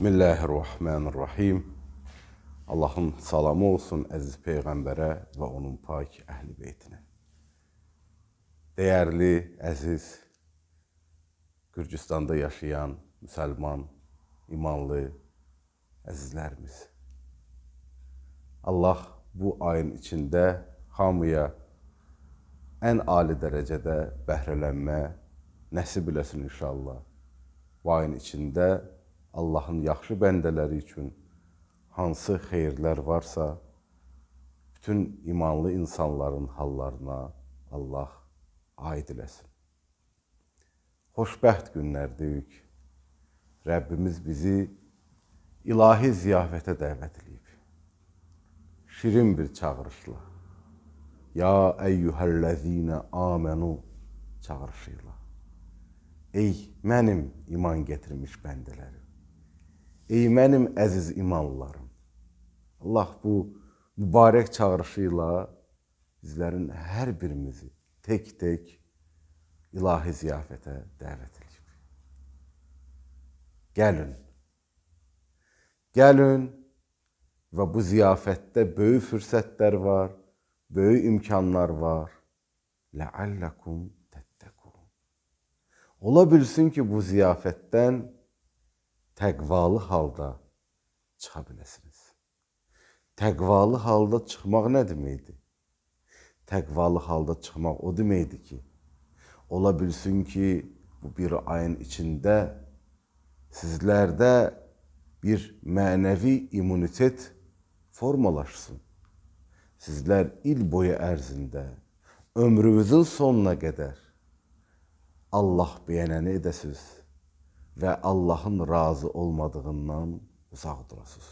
Bismillahirrahmanirrahim. Allahın salamı olsun əziz Peyğəmbərə və onun pak əhl-i beytinə. Dəyərli, əziz, Gürcistanda yaşayan müsəlman, imanlı əzizlərimiz. Allah bu ayın içində hamıya ən ali dərəcədə bəhrələnmə nəsib eləsin inşallah. Bu ayın içində Allahın yaxşı bəndələri üçün hansı xeyirlər varsa, bütün imanlı insanların hallarına Allah aid eləsin. Xoşbəxt günlərdəyik. Rəbbimiz bizi ilahi ziyafətə dəvət edib. Şirin bir çağırışla. Ya eyyuhəllezine amenu çağırışıyla. Ey mənim iman gətirmiş bəndələrim. Ey mənim əziz imanlarım. Allah bu mübarək çağırışı ilə bizlərin hər birimizi tək-tək ilahi ziyafətə dəvət edib. Gəlin. Gəlin və bu ziyafətdə böyük fürsətlər var, böyük imkanlar var. Ləalləkum təttəqun. Ola bilsin ki, bu ziyafətdən təqvalı halda çıxa biləsiniz. Təqvalı halda çıxmaq nə deməkdir? Təqvalı halda çıxmaq o deməkdir ki, ola bilsin ki, bu bir ayın içində sizlərdə bir mənəvi immunitet formalaşsın. Sizlər il boyu ərzində ömrünüzün sonuna qədər Allah bəyənəni edəsiniz və Allahın razı olmadığından uzaq durasınız.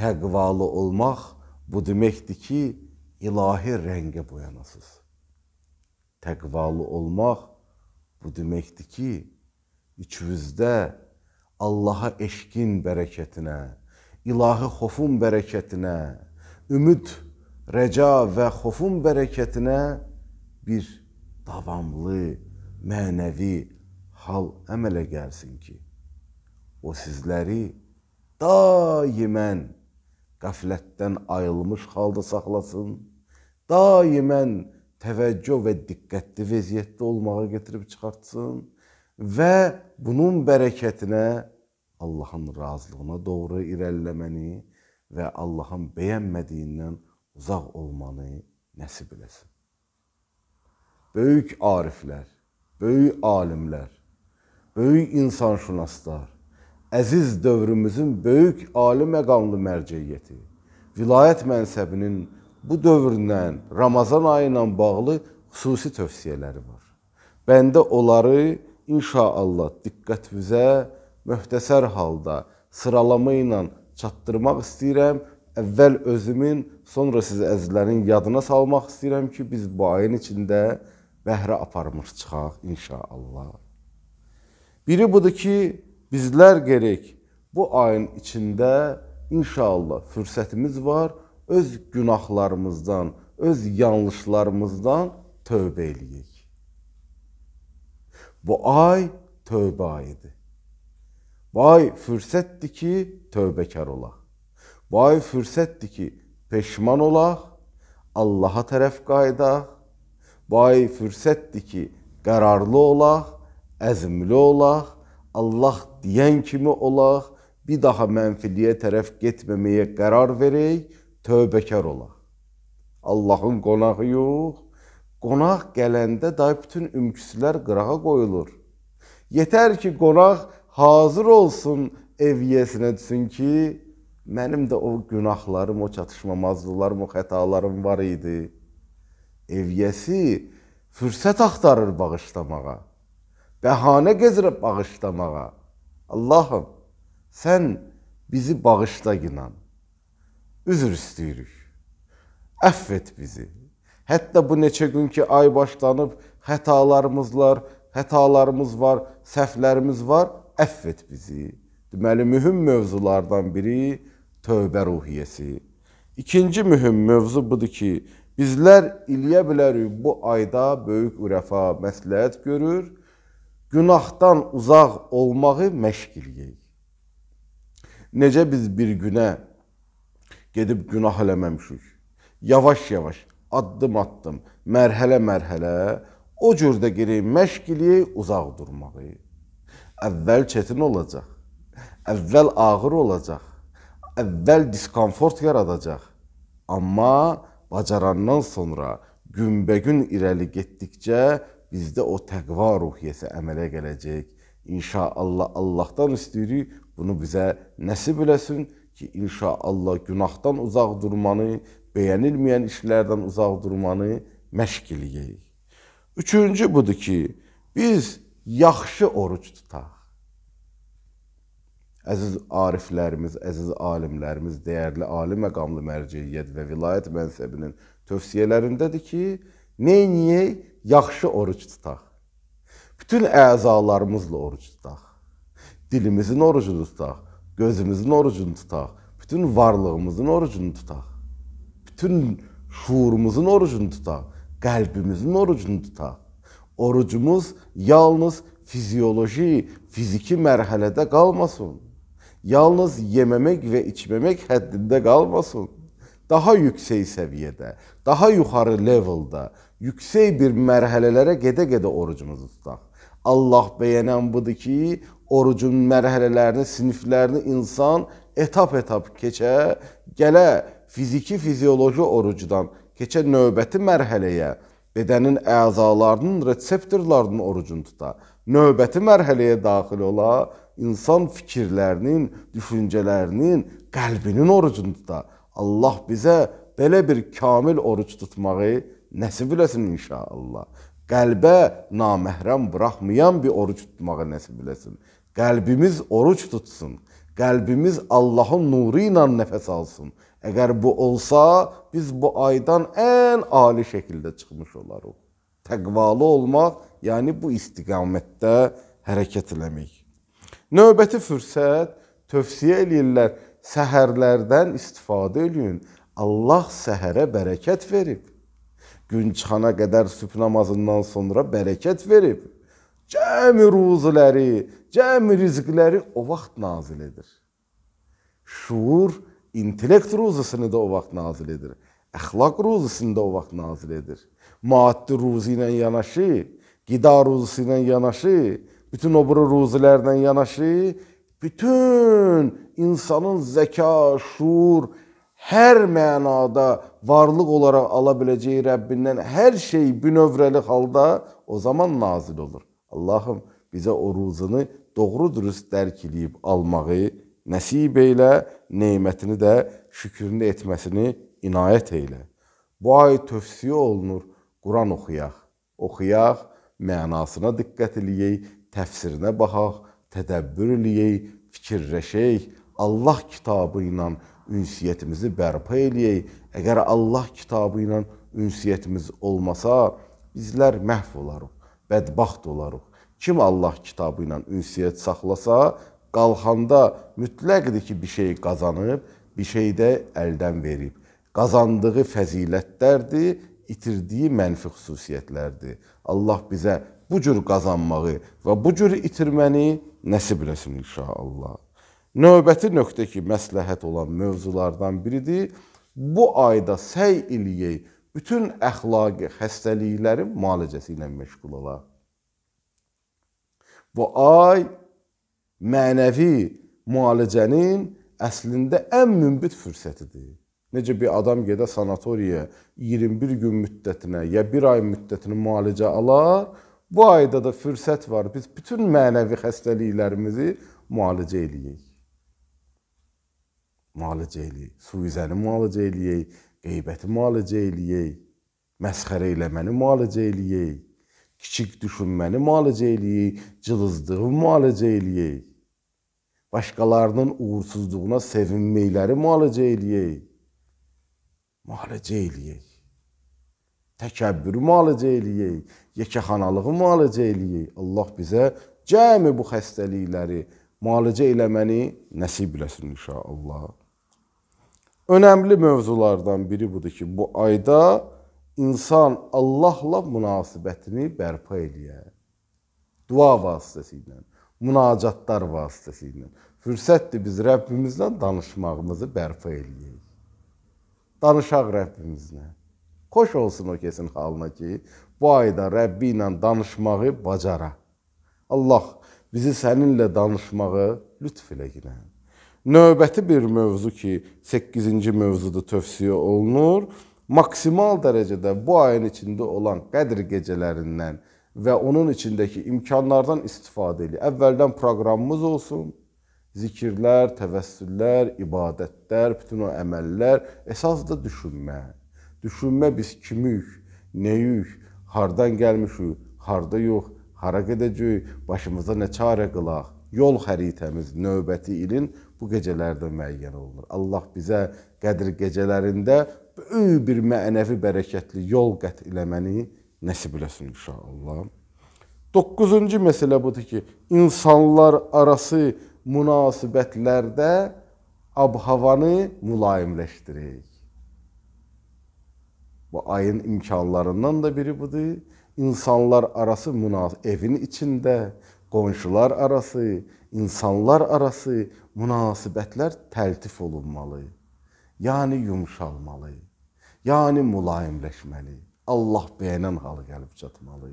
Təqvalı olmaq bu deməkdir ki, ilahi rəngə boyanasınız. Təqvalı olmaq bu deməkdir ki, içinizdə Allaha eşqin bərəkətinə, ilahi xofun bərəkətinə, ümid, rəca və xofun bərəkətinə bir davamlı, mənəvi hal əmələ gəlsin ki, o sizləri daimən qəflətdən ayılmış halda saxlasın, daimən təvəccüh və diqqətli vəziyyətdə olmağa gətirib çıxartsın və bunun bərəkətinə Allahın razılığına doğru irəlləməni və Allahın bəyənmədiyindən uzaq olmanı nəsib eləsin. Böyük ariflər, böyük alimlər böyük insanşünaslar, əziz dövrümüzün böyük ali məqamlı mərcəyiyyəti, vilayət mənsəbinin bu dövrdən Ramazan ayı ilə bağlı xüsusi tövsiyələri var. Bəndə onları inşallah diqqətinizə möhtəsər halda sıralama ilə çatdırmaq istəyirəm. Əvvəl özümün, sonra siz əzizlərin yadına salmaq istəyirəm ki, biz bu ayın içində bəhrə aparmış çıxaq inşallah. Biri budur ki, bizlər gerək bu ayın içində inşallah fürsətimiz var, öz günahlarımızdan, öz yanlışlarımızdan tövbə eləyək. Bu ay tövbə ayıdır. Bu ay fürsətdir ki, tövbəkar olaq. Bu ay fürsətdir ki, peşman olaq, Allaha tərəf qayıdaq. Bu ay fürsətdir ki, qərarlı olaq, əzmli olaq, Allah deyən kimi olaq, bir daha mənfiliyə tərəf getməməyə qərar verək, tövbəkar olaq. Allahın qonağı yox, qonaq gələndə də bütün ümküslər qırağa qoyulur. Yetər ki, qonaq hazır olsun, ev yiyəsinə düşsün ki, mənim də o günahlarım, o çatışmamazlıqlarım, o xətalarım var idi. Ev yiyəsi fürsət axtarır bağışlamağa bəhanə gəzirib bağışlamağa. Allahım, sən bizi bağışla inan. Üzr istəyirik. Əff et bizi. Hətta bu neçə gün ki ay başlanıb xətalarımızlar, xətalarımız var, səhvlərimiz var, əff et bizi. Deməli mühüm mövzulardan biri tövbə ruhiyyəsi. İkinci mühüm mövzu budur ki, bizlər eləyə bilərik bu ayda böyük ürəfa məsləhət görür günahdan uzaq olmağı məşq eləyək. Necə biz bir günə gedib günah eləməmişik. Yavaş-yavaş, addım-addım, mərhələ-mərhələ o cür də gələk məşq eləyək uzaq durmağı. Əvvəl çətin olacaq. Əvvəl ağır olacaq. Əvvəl diskomfort yaradacaq. Amma bacarandan sonra günbəgün irəli getdikcə bizdə o təqva ruhiyyəsi əmələ gələcək. İnşaallah Allahdan istəyirik, bunu bizə nəsib eləsin ki, inşaallah günahdan uzaq durmanı, bəyənilməyən işlərdən uzaq durmanı məşq eləyək. Üçüncü budur ki, biz yaxşı oruc tutaq. Əziz ariflərimiz, əziz alimlərimiz, dəyərli ali məqamlı mərciyyət və vilayət mənsəbinin tövsiyələrdədir ki, Neyniyək? Yaxşı oruc tutaq. Bütün əzalarımızla oruc tutaq. Dilimizin orucunu tutaq, gözümüzün orucunu tutaq, bütün varlığımızın orucunu tutaq. Bütün şuurumuzun orucunu tutaq, qəlbimizin orucunu tutaq. Orucumuz yalnız fizioloji, fiziki mərhələdə qalmasın. Yalnız yeməmək və içməmək həddində qalmasın. Daha yüksək səviyyədə, daha yuxarı leveldə, yüksək bir mərhələlərə gedə-gedə orucumuzu tutaq. Allah bəyənən budur ki, orucun mərhələlərini, siniflərini insan etap-etap keçə, gələ fiziki, fizioloji orucdan keçə növbəti mərhələyə, bədənin əzalarının, reseptorlarının orucunu tuta. Növbəti mərhələyə daxil ola, insan fikirlərinin, düşüncələrinin, qəlbinin orucunu tuta. Allah bizə belə bir kamil oruc tutmağı nəsib eləsin inşallah. Qəlbə naməhrəm buraxmayan bir oruc tutmağı nəsib eləsin. Qəlbimiz oruc tutsun. Qəlbimiz Allahın nuru ilə nəfəs alsın. Əgər bu olsa, biz bu aydan ən ali şəkildə çıxmış olarıq. Təqvalı olmaq, yəni bu istiqamətdə hərəkət eləmək. Növbəti fürsət tövsiyə eləyirlər, səhərlərdən istifadə eləyin. Allah səhərə bərəkət verib gün çıxana qədər sübh namazından sonra bərəkət verib, cəmi ruziləri, cəmi rizqləri o vaxt nazil edir. Şuur, intellekt ruzisini də o vaxt nazil edir. Əxlaq ruzisini də o vaxt nazil edir. Maddi ruzi ilə yanaşı, qida ruzisi ilə yanaşı, bütün o buru ruzilərlə yanaşı, bütün insanın zəka, şuur, hər mənada varlıq olaraq ala biləcəyi Rəbbindən hər şey bünövrəli halda o zaman nazil olur. Allahım bizə o ruzunu doğru dürüst dərk edib almağı nəsib eylə, nemətini də şükrünü etməsini inayət eylə. Bu ay tövsiyə olunur, Quran oxuyaq. Oxuyaq, mənasına diqqət eləyək, təfsirinə baxaq, tədəbbür eləyək, fikirləşək, Allah kitabı ilə ünsiyyətimizi bərpa eləyək. Əgər Allah kitabı ilə ünsiyyətimiz olmasa, bizlər məhv olarıq, bədbaxt olarıq. Kim Allah kitabı ilə ünsiyyət saxlasa, qalxanda mütləqdir ki, bir şey qazanıb, bir şey də əldən verib. Qazandığı fəzilətlərdir, itirdiyi mənfi xüsusiyyətlərdir. Allah bizə bu cür qazanmağı və bu cür itirməni nəsib eləsin inşallah. Növbəti nöqtə ki, məsləhət olan mövzulardan biridir. Bu ayda səy eləyək, bütün əxlaqi xəstəliklərin müalicəsi ilə məşğul olaq. Bu ay mənəvi müalicənin əslində ən mümbit fürsətidir. Necə bir adam gedə sanatoriya 21 gün müddətinə ya 1 ay müddətinə müalicə alar, bu ayda da fürsət var biz bütün mənəvi xəstəliklərimizi müalicə eləyək müalicə eləyək, suizəni müalicə eləyək, qeybəti müalicə eləyək, məsxərə eləməni müalicə eləyək, kiçik düşünməni müalicə eləyək, cılızlığı müalicə eləyək. Başqalarının uğursuzluğuna sevinməkləri müalicə eləyək. Müalicə eləyək. Təkəbbürü müalicə eləyək, yekəxanalığı müalicə eləyək. Allah bizə cəmi bu xəstəlikləri müalicə eləməni nəsib eləsin inşallah. Önəmli mövzulardan biri budur ki, bu ayda insan Allahla münasibətini bərpa eləyər. Dua vasitəsilə, münacatlar vasitəsilə. Fürsətdir biz Rəbbimizlə danışmağımızı bərpa eləyək. Danışaq Rəbbimizlə. Xoş olsun o kəsin halına ki, bu ayda Rəbbi ilə danışmağı bacara. Allah bizi səninlə danışmağı lütf elə gilən. Növbəti bir mövzu ki, 8-ci mövzuda tövsiyə olunur. Maksimal dərəcədə bu ayın içində olan Qədr gecələrindən və onun içindəki imkanlardan istifadə edin. Əvvəldən proqramımız olsun. Zikirlər, təvəssüllər, ibadətlər, bütün o əməllər, əsas da düşünmə. Düşünmə biz kimik, neyik, hardan gəlmişik, harda yox, hara gedəcəyik, başımıza nə çarə qılaq. Yol xəritəmiz növbəti ilin bu gecələrdə müəyyən olunur. Allah bizə Qədr gecələrində böyük bir mənəvi bərəkətli yol qət eləməni nəsib eləsin inşallah. 9-cu məsələ budur ki, insanlar arası münasibətlərdə abhavanı mülayimləşdirir. Bu ayın imkanlarından da biri budur. İnsanlar arası münasib evin içində, qonşular arası, insanlar arası münasibətlər təltif olunmalı. Yəni yumşalmalı. Yəni mülayimləşməli. Allah bəyənən hala gəlib çatmalı.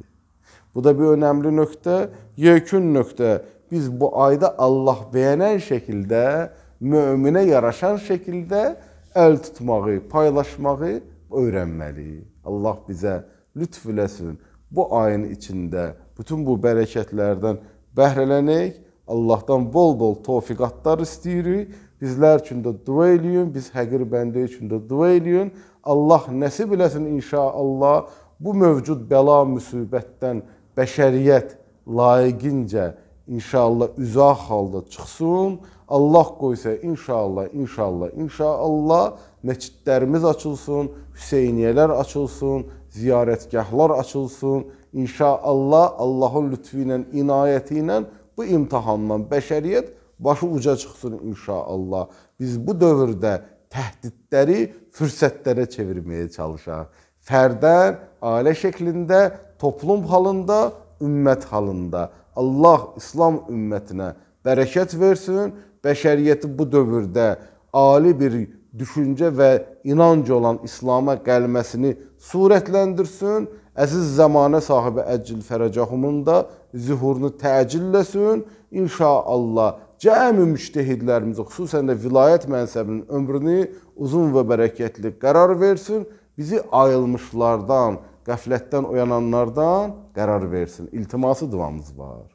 Bu da bir önəmli nöqtə, yekun nöqtə. Biz bu ayda Allah bəyənən şəkildə, möminə yaraşan şəkildə əl tutmağı, paylaşmağı öyrənməliyik. Allah bizə lütf eləsin bu ayın içində bütün bu bərəkətlərdən bəhrələnək. Allahdan bol-bol tofiqatlar istəyirik. Bizlər üçün də dua eləyin, biz həqir bəndə üçün də dua eləyin. Allah nəsib eləsin inşallah bu mövcud bəla müsibətdən bəşəriyyət layiqincə inşallah üzah halda çıxsın. Allah qoysa inşallah, inşallah, inşallah məscidlərimiz açılsın, Hüseyniyyələr açılsın, ziyarətgahlar açılsın. İnşallah Allahın lütfü ilə, inayəti ilə bu imtahandan bəşəriyyət başı uca çıxsın inşallah. Biz bu dövrdə təhdidləri fürsətlərə çevirməyə çalışaq. Fərdər ailə şəklində, toplum halında, ümmət halında. Allah İslam ümmətinə bərəkət versin. Bəşəriyyəti bu dövrdə ali bir düşüncə və inanc olan İslama qəlməsini surətləndirsin, əziz zəmanə sahibi Əcil Fərəcəhumun da zühurunu təcilləsin. İnşallah cəmi müştehidlərimizə, xüsusən də vilayət mənsəbinin ömrünü uzun və bərəkətli qərar versin. Bizi ayılmışlardan, qəflətdən oyananlardan qərar versin. İltiması duamız var.